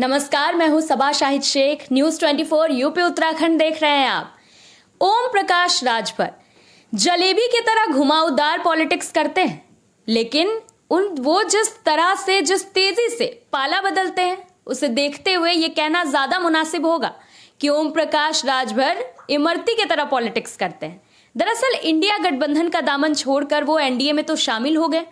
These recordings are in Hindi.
नमस्कार मैं हूं सबा शाहिद शेख न्यूज 24 यूपी उत्तराखंड देख रहे हैं आप ओम प्रकाश राजभर जलेबी की तरह घुमाऊदार पॉलिटिक्स करते हैं लेकिन उन वो जिस तरह से जिस तेजी से पाला बदलते हैं उसे देखते हुए ये कहना ज्यादा मुनासिब होगा कि ओम प्रकाश राजभर इमरती की तरह पॉलिटिक्स करते हैं दरअसल इंडिया गठबंधन का दामन छोड़कर वो एनडीए में तो शामिल हो गए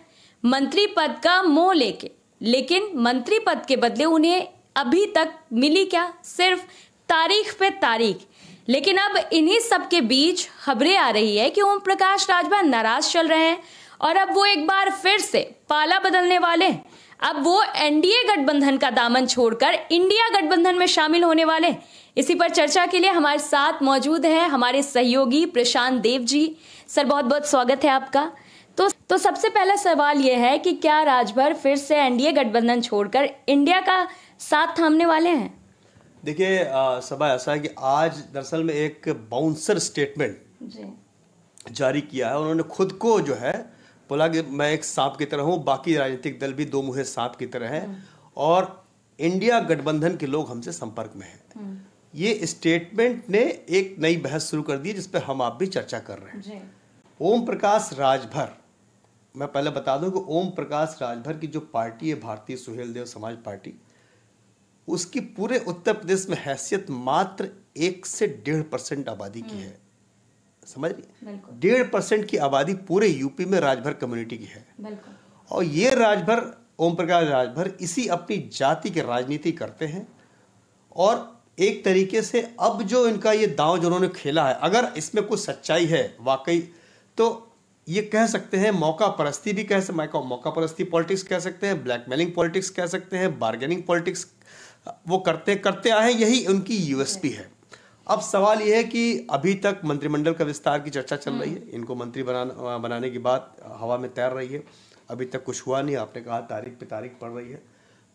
मंत्री पद का मोह लेके लेकिन मंत्री पद के बदले उन्हें अभी तक मिली क्या सिर्फ तारीख पे तारीख लेकिन अब इन्हीं सब के बीच खबरें आ रही है कि ओम प्रकाश राजभर नाराज चल रहे हैं और अब वो एक बार फिर से पाला बदलने वाले हैं अब वो एनडीए गठबंधन का दामन छोड़कर इंडिया गठबंधन में शामिल होने वाले इसी पर चर्चा के लिए हमारे साथ मौजूद है हमारे सहयोगी प्रशांत देव जी सर बहुत बहुत स्वागत है आपका तो तो सबसे पहला सवाल यह है कि क्या राजभर फिर से एनडीए गठबंधन छोड़कर इंडिया का साथ थामने वाले हैं देखिए सभा ऐसा है कि आज दरअसल में एक बाउंसर स्टेटमेंट जारी किया है उन्होंने खुद को जो है बोला कि मैं एक सांप की तरह हूँ बाकी राजनीतिक दल भी दो मुहे सांप की तरह हैं हम्म। और इंडिया गठबंधन के लोग हमसे संपर्क में हैं हम्म। ये स्टेटमेंट ने एक नई बहस शुरू कर दी जिस जिसपे हम आप भी चर्चा कर रहे हैं ओम प्रकाश राजभर मैं पहले बता दूं कि ओम प्रकाश राजभर की जो पार्टी है भारतीय सुहेल देव समाज पार्टी उसकी पूरे उत्तर प्रदेश में हैसियत मात्र एक से डेढ़ परसेंट आबादी की हम्म। है समझ रही डेढ़ परसेंट की आबादी पूरे यूपी में राजभर कम्युनिटी की है और ये राजभर ओम प्रकाश राजभर इसी अपनी जाति की राजनीति करते हैं और एक तरीके से अब जो इनका ये दांव जो उन्होंने खेला है अगर इसमें कुछ सच्चाई है वाकई तो ये कह सकते हैं मौका परस्ती भी कह सकते मौका परस्ती पॉलिटिक्स कह सकते हैं ब्लैकमेलिंग पॉलिटिक्स कह सकते हैं बार्गेनिंग पॉलिटिक्स वो करते करते आए यही उनकी यूएसपी है अब सवाल यह है कि अभी तक मंत्रिमंडल का विस्तार की चर्चा चल रही है हम्म। इनको मंत्री बनाना बनाने की बात हवा में तैर रही है अभी तक कुछ हुआ नहीं आपने कहा तारीख पे तारीख पड़ रही है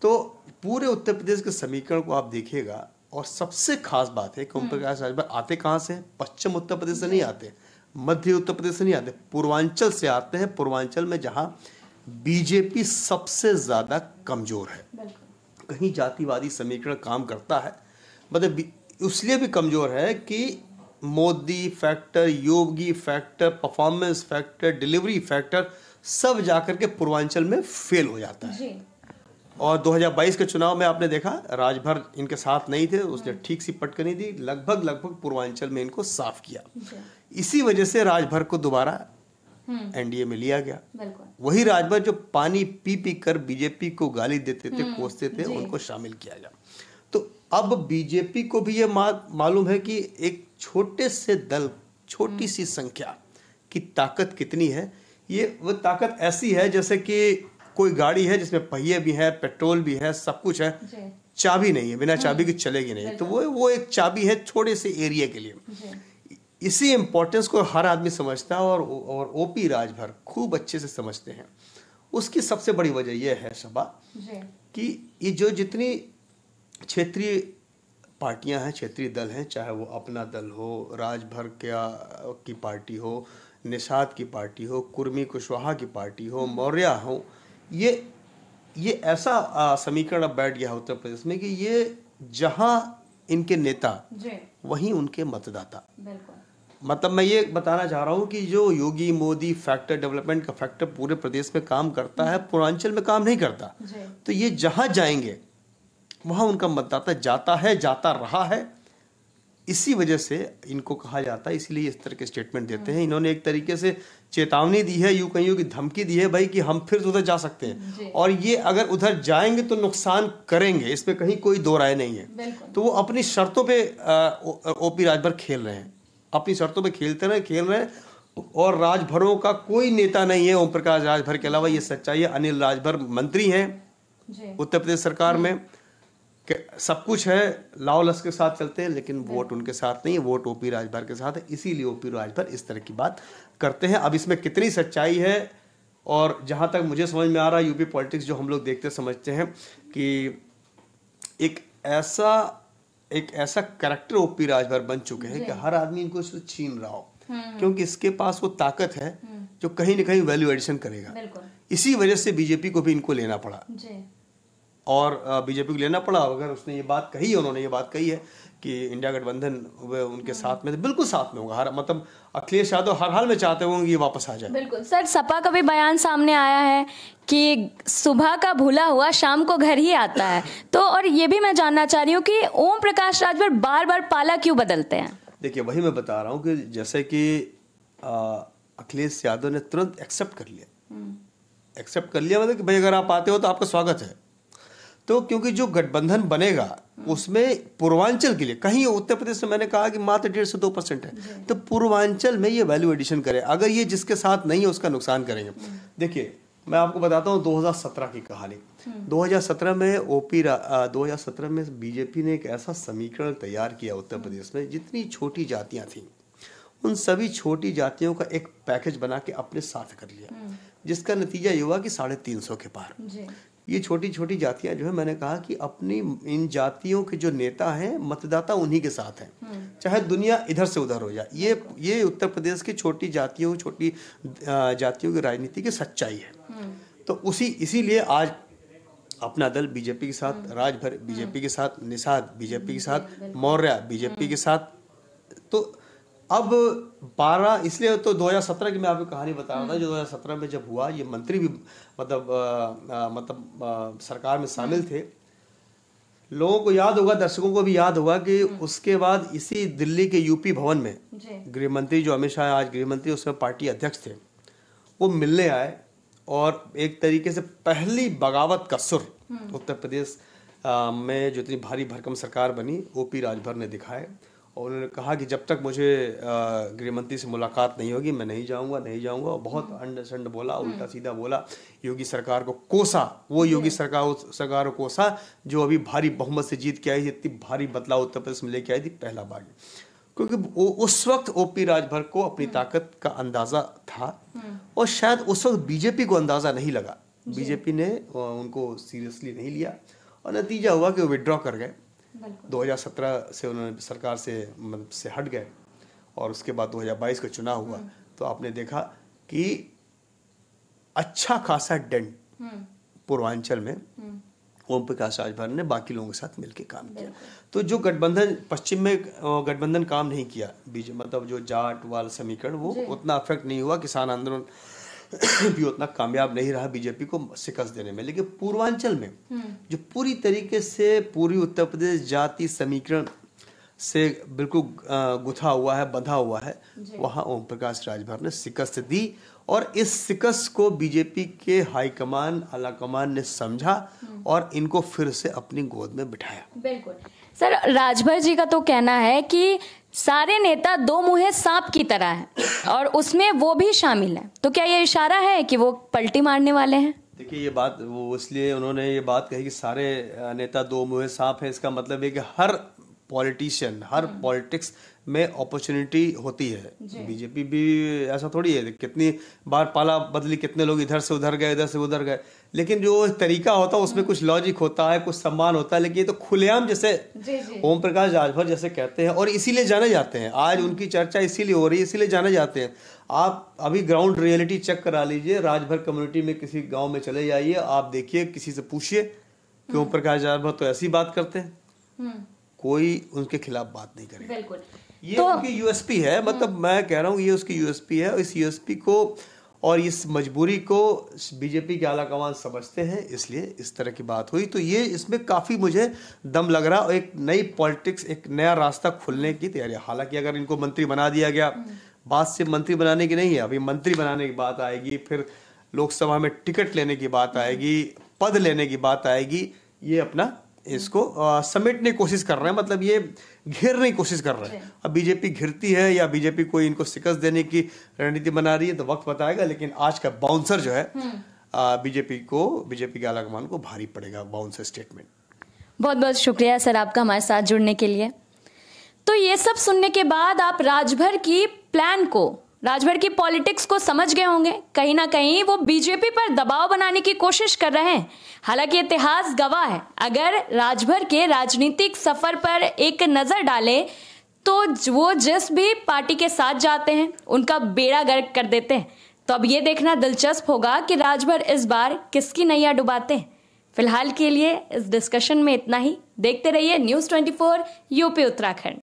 तो पूरे उत्तर प्रदेश के समीकरण को आप देखिएगा और सबसे खास बात है कि ओम प्रकाश राजभर आते कहाँ से पश्चिम उत्तर प्रदेश से नहीं आते मध्य उत्तर प्रदेश से नहीं आते पूर्वांचल से आते हैं पूर्वांचल में जहाँ बीजेपी सबसे ज़्यादा कमज़ोर है कहीं जातिवादी समीकरण काम करता है मतलब इसलिए भी कमज़ोर है कि Modi factor Yogi factor performance factor delivery factor सब जाकर के पूर्वांचल में फेल हो जाता है और 2022 के चुनाव में आपने देखा राजभर इनके साथ नहीं थे उसने हाँ। ठीक सी पटकनी दी लगभग लगभग पूर्वांचल में इनको साफ किया इसी वजह से राजभर को दोबारा हम्म। एनडीए में लिया गया वही राजभर जो पानी पी पी कर बीजेपी को गाली देते थे हम्म। कोसते थे उनको शामिल किया गया तो अब बीजेपी को भी ये मालूम है कि एक छोटे से दल छोटी हम्म। सी संख्या की ताकत कितनी है ये वो ताकत ऐसी है जैसे कि कोई गाड़ी है जिसमें पहिए भी है पेट्रोल भी है सब कुछ है चाबी नहीं है बिना चाबी के चलेगी नहीं तो वो वो एक चाबी है छोटे से एरिया के लिए इसी इम्पोर्टेंस को हर आदमी समझता है और और ओ पी राजभर खूब अच्छे से समझते हैं उसकी सबसे बड़ी वजह यह है शबा कि ये जो जितनी क्षेत्रीय पार्टियां हैं क्षेत्रीय दल हैं चाहे वो अपना दल हो राजभर क्या की पार्टी हो निषाद की पार्टी हो कुर्मी कुशवाहा की पार्टी हो हम्म। मौर्या हो ये ये ऐसा समीकरण अब बैठ गया उत्तर प्रदेश में कि ये जहाँ इनके नेता वहीं उनके मतदाता मतलब मैं ये बताना चाह रहा हूँ कि जो योगी मोदी फैक्टर डेवलपमेंट का फैक्टर पूरे प्रदेश में काम करता है पूर्वांचल में काम नहीं करता तो ये जहाँ जाएंगे वहाँ उनका मतदाता जाता है जाता रहा है इसी वजह से इनको कहा जाता है इसलिए इस तरह के स्टेटमेंट देते हैं हम्म। इन्होंने एक तरीके से चेतावनी दी है यूं कहीं की धमकी दी है भाई कि हम फिर उधर जा सकते हैं और ये अगर उधर जाएंगे तो नुकसान करेंगे इसमें कहीं कोई दो राय नहीं है तो वो अपनी शर्तों पे ओपी राजभर खेल रहे हैं अपनी शर्तों पर खेलते रहे खेल रहे और राजभरों का कोई नेता नहीं है ओम प्रकाश राजभर के अलावा ये सच्चाई है अनिल राजभर मंत्री हैं उत्तर प्रदेश सरकार में सब कुछ है लावलस के साथ चलते हैं लेकिन वोट उनके साथ नहीं है वोट ओपी राजभर के साथ है इसीलिए ओपी राजभर इस तरह की बात करते हैं अब इसमें कितनी सच्चाई है और जहाँ तक मुझे समझ में आ रहा है यूपी पॉलिटिक्स जो हम लोग देखते समझते हैं कि एक ऐसा एक ऐसा करेक्टर ओपी राजभर बन चुके हैं कि हर आदमी इनको इसको छीन रहा हो हम्म। क्योंकि इसके पास वो ताकत है हम्म। जो कहीं ना कहीं वैल्यू एडिशन करेगा इसी वजह से बीजेपी को भी इनको लेना पड़ा और बीजेपी को लेना पड़ा अगर उसने ये बात कही है उन्होंने ये बात कही है कि इंडिया गठबंधन उनके साथ में बिल्कुल साथ में होगा हर मतलब अखिलेश यादव हर हाल में चाहते होंगे ये वापस आ जाए बिल्कुल सर सपा का भी बयान सामने आया है कि सुबह का भूला हुआ शाम को घर ही आता है तो और ये भी मैं जानना चाह रही हूँ कि ओम प्रकाश राजभर बार बार पाला क्यों बदलते हैं देखिए वही मैं बता रहा हूँ कि जैसे कि अखिलेश यादव ने तुरंत एक्सेप्ट कर लिया हम्म। एक्सेप्ट कर लिया मतलब कि भाई अगर आप आते हो तो आपका स्वागत है तो क्योंकि जो गठबंधन बनेगा हम्म। उसमें पूर्वांचल के लिए कहीं उत्तर प्रदेश में मैंने कहा कि मात्र डेढ़ से दो परसेंट है तो पूर्वांचल में ये वैल्यू एडिशन करें अगर ये जिसके साथ नहीं है उसका नुकसान करेंगे हम्म। देखिए मैं आपको बताता हूँ 2017 की कहानी 2017 हम्म। में ओपी दो हजार में बीजेपी ने एक ऐसा समीकरण तैयार किया उत्तर प्रदेश में जितनी छोटी जातियाँ थी उन सभी छोटी जातियों का एक पैकेज बना के अपने साथ कर लिया जिसका नतीजा ये हुआ कि साढ़े तीन सौ के पार ये छोटी छोटी जातियां जो है मैंने कहा कि अपनी इन जातियों के जो नेता हैं मतदाता उन्हीं के साथ हैं हम्म। चाहे दुनिया इधर से उधर हो जाए ये ये उत्तर प्रदेश की छोटी जातियों छोटी जातियों की राजनीति की सच्चाई है हम्म। तो उसी इसीलिए आज अपना दल बीजेपी के साथ हम्म। राजभर बीजेपी के साथ निषाद बीजेपी के साथ मौर्य बीजेपी के साथ तो अब 12 इसलिए तो 2017 की मैं आपको कहानी बता रहा था हम्म। जो 2017 में जब हुआ ये मंत्री भी मतलब आ, आ, मतलब आ, सरकार में शामिल थे लोगों को याद होगा दर्शकों को भी याद होगा कि हम्म। उसके बाद इसी दिल्ली के यूपी भवन में गृह मंत्री जो अमित शाह आज गृह मंत्री उसमें पार्टी अध्यक्ष थे वो मिलने आए और एक तरीके से पहली बगावत का सुर हम्म। उत्तर प्रदेश में जो इतनी भारी भरकम सरकार बनी ओ पी राजभर ने दिखाए और उन्होंने कहा कि जब तक मुझे गृहमंत्री से मुलाकात नहीं होगी मैं नहीं जाऊंगा नहीं जाऊंगा बहुत हम्म। अंड संड बोला हम्म। उल्टा सीधा बोला योगी सरकार को कोसा वो हम्म। योगी सरकार सरकार को कोसा जो अभी भारी बहुमत से जीत के आई थी इतनी भारी बदलाव उत्तर प्रदेश में लेके आई थी पहला बार क्योंकि उस वक्त ओपी राजभर को अपनी ताकत का अंदाजा था और शायद उस वक्त बीजेपी को अंदाजा नहीं लगा बीजेपी ने उनको सीरियसली नहीं लिया और नतीजा हुआ कि वो विड्रॉ कर गए 2017 से उन्होंने सरकार से मतलब से हट गए और उसके बाद 2022 का चुनाव हुआ हम्म। तो आपने देखा कि अच्छा खासा डेंट हम्म। पूर्वांचल में हम्म। ओम प्रकाश राजभर ने बाकी लोगों के साथ मिलकर काम किया तो जो गठबंधन पश्चिम में गठबंधन काम नहीं किया बीजेपी मतलब जो जाट वाल समीकरण वो उतना अफेक्ट नहीं हुआ किसान आंदोलन भी उतना कामयाब नहीं रहा बीजेपी को शिकस्त देने में लेकिन पूर्वांचल में हम्म। जो पूरी तरीके से पूरी उत्तर प्रदेश जाति समीकरण से बिल्कुल गुथा हुआ है बंधा हुआ है वहां ओम प्रकाश राजभर ने शिकस्त दी और इस शिकस्त को बीजेपी के हाईकमान आलाकमान ने समझा हम्म। और इनको फिर से अपनी गोद में बिठाया बिल्कुल सर राजभर जी का तो कहना है कि सारे नेता दो मुहे सांप की तरह हैं और उसमें वो भी शामिल हैं तो क्या ये इशारा है कि वो पलटी मारने वाले हैं देखिए ये बात वो इसलिए उन्होंने ये बात कही कि सारे नेता दो मुहे सांप हैं इसका मतलब है कि हर पॉलिटिशियन हर हम्म। पॉलिटिक्स में अपॉर्चुनिटी होती है बीजेपी भी ऐसा थोड़ी है कितनी बार पाला बदली कितने लोग इधर से उधर गए इधर से उधर गए लेकिन जो तरीका होता है उसमें हम्म। कुछ लॉजिक होता है कुछ सम्मान होता है लेकिन ये तो खुलेआम जैसे ओम प्रकाश राजभर जैसे कहते हैं और इसीलिए जाने जाते हैं आज हम्म। उनकी चर्चा इसीलिए हो रही है इसीलिए जाने जाते हैं आप अभी ग्राउंड रियलिटी चेक करा लीजिए राजभर कम्युनिटी में किसी गाँव में चले जाइए आप देखिए किसी से पूछिए कि ओम प्रकाश राजभर तो ऐसी बात करते हैं कोई उनके खिलाफ बात नहीं करेगा बिल्कुल ये तो, उनकी यूएसपी है मतलब हम्म। मैं कह रहा हूँ ये उसकी यूएसपी है इस यूएसपी को और इस मजबूरी को बीजेपी के आला कमान समझते हैं इसलिए इस तरह की बात हुई तो ये इसमें काफ़ी मुझे दम लग रहा और एक नई पॉलिटिक्स एक नया रास्ता खुलने की तैयारी हालांकि अगर इनको मंत्री बना दिया गया हम्म। बात से मंत्री बनाने की नहीं है अभी मंत्री बनाने की बात आएगी फिर लोकसभा में टिकट लेने की बात आएगी पद लेने की बात आएगी ये अपना इसको समेटने की कोशिश कर रहे हैं मतलब ये घेरने की कोशिश कर रहे हैं अब बीजेपी घिरती है या बीजेपी कोई इनको शिकस्त देने की रणनीति बना रही है तो वक्त बताएगा लेकिन आज का बाउंसर जो है हम्म। बीजेपी को बीजेपी के आलाकमान को भारी पड़ेगा बाउंसर स्टेटमेंट बहुत बहुत शुक्रिया सर आपका हमारे साथ जुड़ने के लिए तो ये सब सुनने के बाद आप राजभर की प्लान को राजभर की पॉलिटिक्स को समझ गए होंगे कहीं ना कहीं वो बीजेपी पर दबाव बनाने की कोशिश कर रहे हैं हालांकि इतिहास गवाह है अगर राजभर के राजनीतिक सफर पर एक नजर डालें तो वो जिस भी पार्टी के साथ जाते हैं उनका बेड़ा गर्क कर देते हैं तो अब ये देखना दिलचस्प होगा कि राजभर इस बार किसकी नैया डुबाते हैं फिलहाल के लिए इस डिस्कशन में इतना ही देखते रहिए न्यूज ट्वेंटी यूपी उत्तराखंड